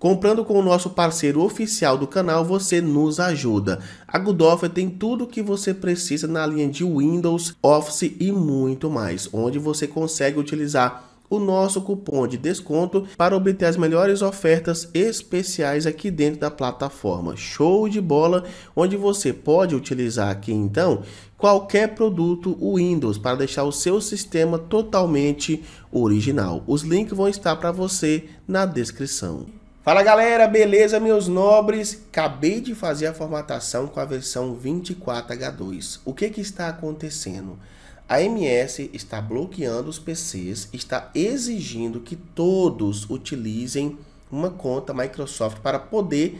Comprando com o nosso parceiro oficial do canal, você nos ajuda. A Goodoffer tem tudo o que você precisa na linha de Windows, Office e muito mais, onde você consegue utilizar o nosso cupom de desconto para obter as melhores ofertas especiais aqui dentro da plataforma. Show de bola, onde você pode utilizar aqui então qualquer produto Windows para deixar o seu sistema totalmente original. Os links vão estar para você na descrição. Fala galera, beleza meus nobres? Acabei de fazer a formatação com a versão 24H2. O que, que está acontecendo? A MS está bloqueando os PCs, está exigindo que todos utilizem uma conta Microsoft para poder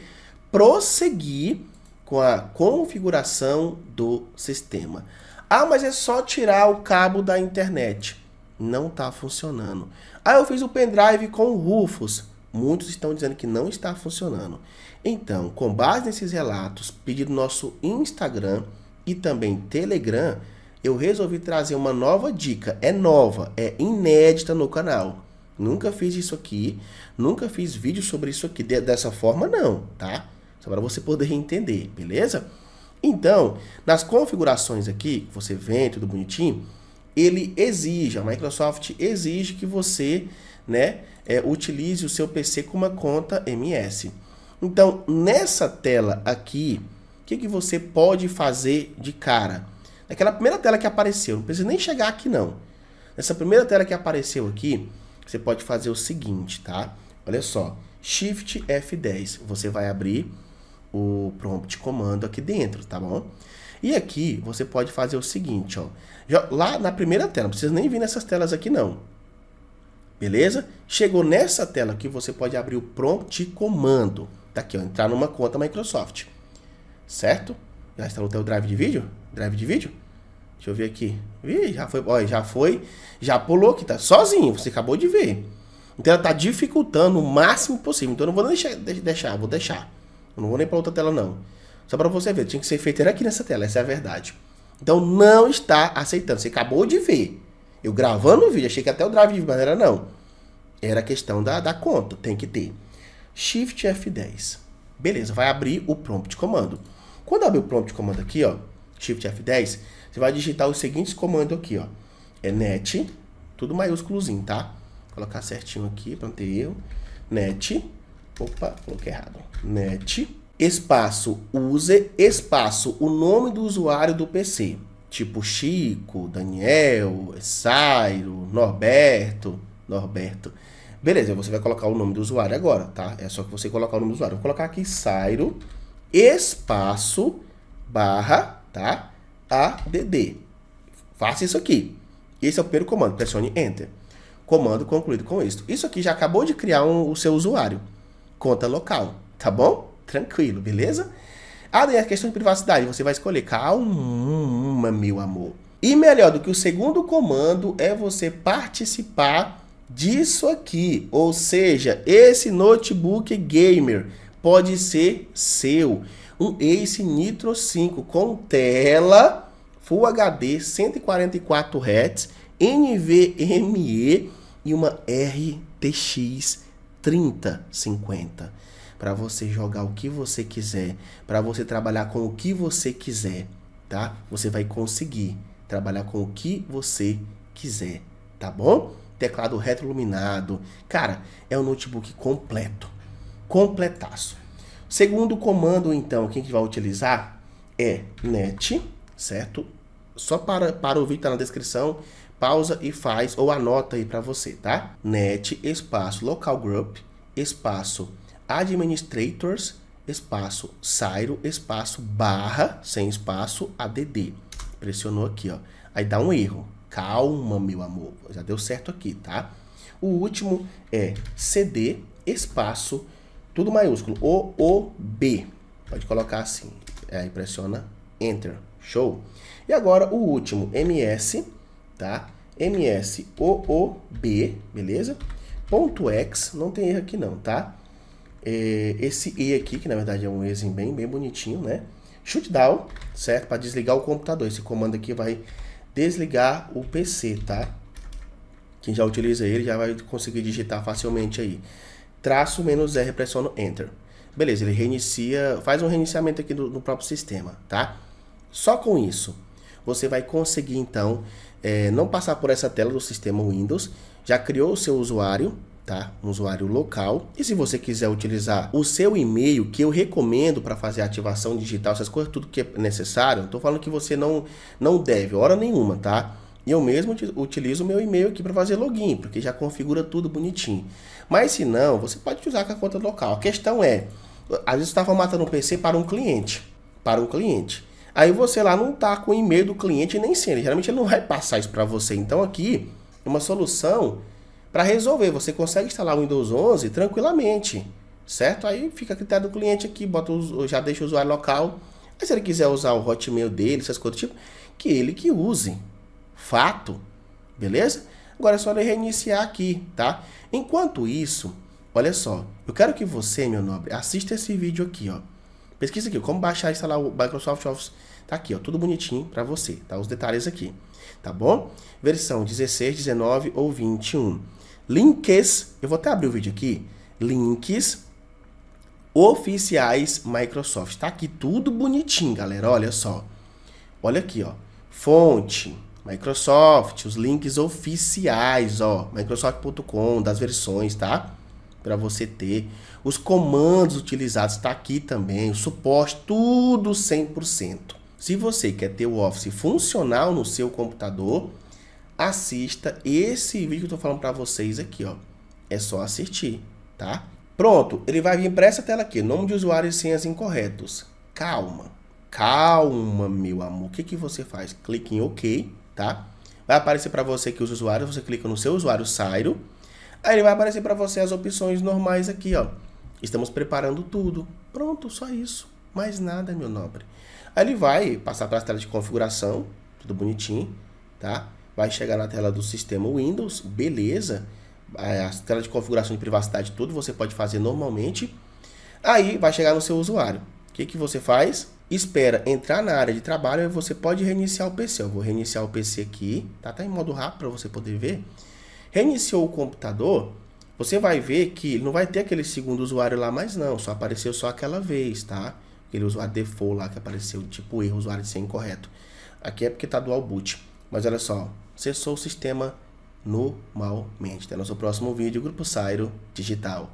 prosseguir com a configuração do sistema. Ah, mas é só tirar o cabo da internet. Não está funcionando. Ah, eu fiz o pendrive com o Rufus muitos estão dizendo que não está funcionando. Então, com base nesses relatos, pedido nosso Instagram e também Telegram, eu resolvi trazer uma nova dica. É nova, é inédita no canal. Nunca fiz isso aqui, nunca fiz vídeo sobre isso aqui dessa forma não, tá? Só para você poder entender, beleza? Então, nas configurações aqui, você vê tudo bonitinho, ele exige, a Microsoft exige que você né, é, utilize o seu PC com uma conta MS. Então, nessa tela aqui, o que, que você pode fazer de cara? Naquela primeira tela que apareceu, não precisa nem chegar aqui não. Nessa primeira tela que apareceu aqui, você pode fazer o seguinte, tá? Olha só, Shift F10, você vai abrir o prompt comando aqui dentro, tá bom? E aqui você pode fazer o seguinte, ó. Já, lá na primeira tela, não precisa nem vir nessas telas aqui não. Beleza? Chegou nessa tela que você pode abrir o prompt comando. Tá aqui, ó, entrar numa conta Microsoft. Certo? Já está no teu drive de vídeo? Drive de vídeo? Deixa eu ver aqui. Ih, já foi, ó, já foi, já pulou que tá sozinho, você acabou de ver. Então ela tá dificultando o máximo possível. Então eu não vou deixar, deixar vou deixar. Eu não vou nem para outra tela não. Só para você ver, tinha que ser feito aqui nessa tela, essa é a verdade. Então não está aceitando, você acabou de ver. Eu gravando o vídeo, achei que até o drive, de maneira não. Era questão da, da conta, tem que ter. Shift F10. Beleza, vai abrir o prompt de comando. Quando abrir o prompt de comando aqui, ó, Shift F10, você vai digitar os seguintes comandos aqui, ó. É net, tudo maiúsculozinho, tá? Vou colocar certinho aqui para não ter erro. Net, opa, coloquei errado. Net, espaço, use, espaço, o nome do usuário do PC tipo Chico, Daniel, Sairo, Norberto, Norberto. Beleza, você vai colocar o nome do usuário agora, tá? É só que você colocar o nome do usuário. Vou colocar aqui Sairo, espaço, barra, tá? ADD. Faça isso aqui. Esse é o primeiro comando, pressione Enter. Comando concluído com isso. Isso aqui já acabou de criar um, o seu usuário. Conta local, tá bom? Tranquilo, beleza? Ah, daí a questão de privacidade, você vai escolher. Calma, uma meu amor. E melhor do que o segundo comando é você participar disso aqui, ou seja, esse notebook gamer pode ser seu, um Ace Nitro 5 com tela Full HD 144 Hz, NVMe e uma RTX 3050 para você jogar o que você quiser, para você trabalhar com o que você quiser tá? Você vai conseguir trabalhar com o que você quiser, tá bom? Teclado retroiluminado. Cara, é um notebook completo. Completaço. Segundo comando, então, quem que vai utilizar é net, certo? Só para, para ouvir, tá na descrição. Pausa e faz, ou anota aí para você, tá? Net, espaço, local group, espaço, administrators, espaço Sairo, espaço barra, sem espaço, ADD. Pressionou aqui, ó. Aí dá um erro. Calma, meu amor. Já deu certo aqui, tá? O último é CD, espaço, tudo maiúsculo, O, O, B. Pode colocar assim. Aí pressiona Enter. Show? E agora o último, MS, tá? MS, O, O, B, beleza? Ponto X, não tem erro aqui não, tá? é, esse E aqui, que na verdade é um Ezen bem, bem bonitinho, né? Shutdown, certo? Para desligar o computador. Esse comando aqui vai desligar o PC, tá? Quem já utiliza ele já vai conseguir digitar facilmente aí. Traço menos R, pressiono Enter. Beleza, ele reinicia, faz um reiniciamento aqui do, próprio sistema, tá? Só com isso, você vai conseguir então é, não passar por essa tela do sistema Windows. Já criou o seu usuário, Tá? Um usuário local. E se você quiser utilizar o seu e-mail, que eu recomendo para fazer ativação digital, essas coisas, tudo que é necessário, estou falando que você não, não deve, hora nenhuma, tá? eu mesmo utilizo meu e-mail aqui para fazer login, porque já configura tudo bonitinho. Mas se não, você pode usar com a conta local. A questão é, às vezes estava tá matando um PC para um cliente, para um cliente. Aí você lá não tá com o e-mail do cliente nem sendo. Geralmente ele não vai passar isso para você. Então aqui, uma solução para resolver. Você consegue instalar o Windows 11 tranquilamente, certo? Aí fica a critério do cliente aqui, bota os, já deixa o usuário local. Aí se ele quiser usar o Hotmail dele, essas coisas do tipo, que ele que use. Fato. Beleza? Agora é só ele reiniciar aqui, tá? Enquanto isso, olha só, eu quero que você, meu nobre, assista esse vídeo aqui, ó. Pesquisa aqui, como baixar e instalar o Microsoft Office. Tá aqui, ó, tudo bonitinho para você, tá? Os detalhes aqui, tá bom? Versão 16, 19 ou 21. Links, eu vou até abrir o vídeo aqui, links oficiais Microsoft. Tá aqui tudo bonitinho, galera, olha só. Olha aqui, ó, fonte, Microsoft, os links oficiais, ó, microsoft.com das versões, tá? Para você ter os comandos utilizados está aqui também, o suporte, tudo 100%. Se você quer ter o Office funcional no seu computador, assista esse vídeo que eu estou falando para vocês aqui, ó. É só assistir, tá? Pronto, ele vai vir para essa tela aqui, nome de usuário e senhas incorretos. Calma, calma, meu amor. O que, que você faz? Clique em OK, tá? Vai aparecer para você aqui os usuários, você clica no seu usuário Sairo. Aí ele vai aparecer para você as opções normais aqui, ó. Estamos preparando tudo. Pronto, só isso. Mais nada, meu nobre. Aí ele vai passar para a tela de configuração, tudo bonitinho, tá? Vai chegar na tela do sistema Windows, beleza. A tela de configuração de privacidade, tudo você pode fazer normalmente. Aí vai chegar no seu usuário. O que, que você faz? Espera entrar na área de trabalho e você pode reiniciar o PC. Eu vou reiniciar o PC aqui, tá? Tá em modo rápido para você poder ver. Reiniciou o computador, você vai ver que não vai ter aquele segundo usuário lá mais não, só apareceu só aquela vez, tá? Aquele usuário default lá que apareceu, tipo erro, usuário de ser incorreto. Aqui é porque tá dual boot. Mas olha só, cessou o sistema normalmente. Até tá? nosso próximo vídeo, Grupo Sairo Digital.